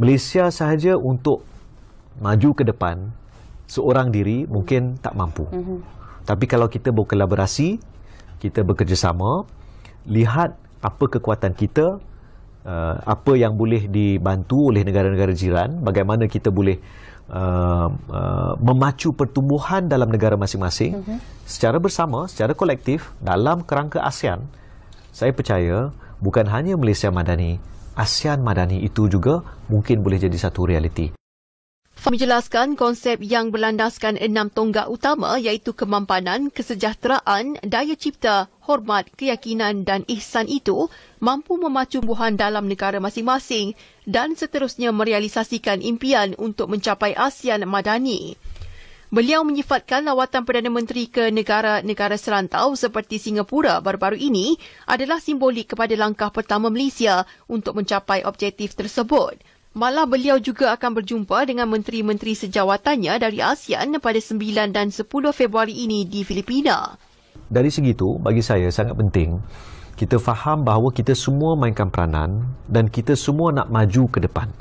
Malaysia sahaja untuk maju ke depan seorang diri mungkin tak mampu. Mm-hmm. Tapi kalau kita berkolaborasi, kita bekerjasama, lihat apa kekuatan kita, uh, apa yang boleh dibantu oleh negara-negara jiran, bagaimana kita boleh uh, uh, memacu pertumbuhan dalam negara masing-masing mm-hmm. secara bersama, secara kolektif dalam kerangka ASEAN. Saya percaya bukan hanya Malaysia Madani ASEAN Madani itu juga mungkin boleh jadi satu realiti. Fahmi jelaskan konsep yang berlandaskan enam tonggak utama iaitu kemampanan, kesejahteraan, daya cipta, hormat, keyakinan dan ihsan itu mampu memacu buhan dalam negara masing-masing dan seterusnya merealisasikan impian untuk mencapai ASEAN Madani. Beliau menyifatkan lawatan Perdana Menteri ke negara-negara serantau seperti Singapura baru-baru ini adalah simbolik kepada langkah pertama Malaysia untuk mencapai objektif tersebut. Malah beliau juga akan berjumpa dengan menteri-menteri sejawatannya dari ASEAN pada 9 dan 10 Februari ini di Filipina. Dari segi itu, bagi saya sangat penting kita faham bahawa kita semua mainkan peranan dan kita semua nak maju ke depan.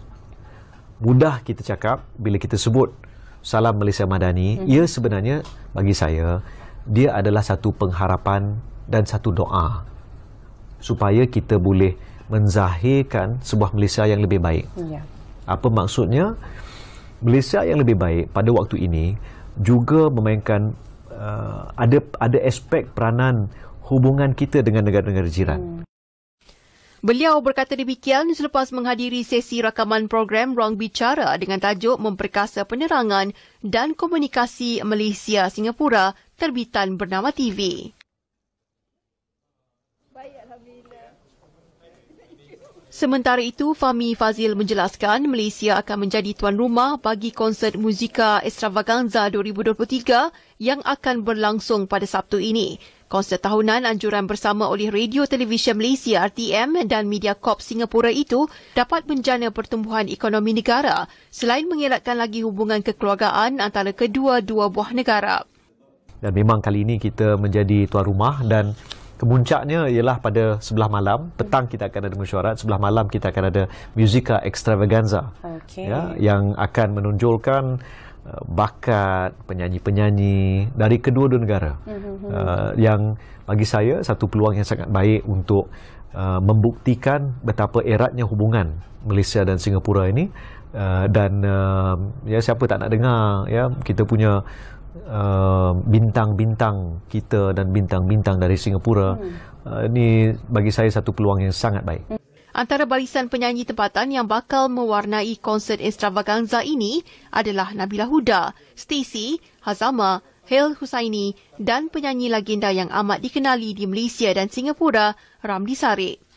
Mudah kita cakap bila kita sebut Salam Malaysia Madani mm -hmm. Ia sebenarnya bagi saya Dia adalah satu pengharapan dan satu doa Supaya kita boleh menzahirkan sebuah Malaysia yang lebih baik yeah. Apa maksudnya? Malaysia yang lebih baik pada waktu ini Juga memainkan uh, ada, ada aspek peranan hubungan kita dengan negara-negara jiran mm. Beliau berkata demikian selepas menghadiri sesi rakaman program Ruang Bicara dengan tajuk Memperkasa Penerangan dan Komunikasi Malaysia-Singapura terbitan bernama TV. Sementara itu, Fami Fazil menjelaskan Malaysia akan menjadi tuan rumah bagi konsert muzika Extravaganza 2023 yang akan berlangsung pada Sabtu ini. Konsert tahunan anjuran bersama oleh Radio Televisyen Malaysia RTM dan Media Corp Singapura itu dapat menjana pertumbuhan ekonomi negara selain mengelakkan lagi hubungan kekeluargaan antara kedua-dua buah negara. Dan memang kali ini kita menjadi tuan rumah dan kemuncaknya ialah pada sebelah malam petang kita akan ada mesyuarat sebelah malam kita akan ada musica extravaganza okay. ya, yang akan menonjolkan Uh, bakat penyanyi-penyanyi dari kedua-dua negara mm-hmm. uh, yang bagi saya satu peluang yang sangat baik untuk uh, membuktikan betapa eratnya hubungan Malaysia dan Singapura ini uh, dan uh, ya siapa tak nak dengar ya kita punya Uh, bintang-bintang kita dan bintang-bintang dari Singapura hmm. uh, ini bagi saya satu peluang yang sangat baik. Hmm. Antara barisan penyanyi tempatan yang bakal mewarnai konsert extravaganza ini adalah Nabila Huda, Stacey, Hazama, Hail Husaini dan penyanyi legenda yang amat dikenali di Malaysia dan Singapura, Ramli Sarik.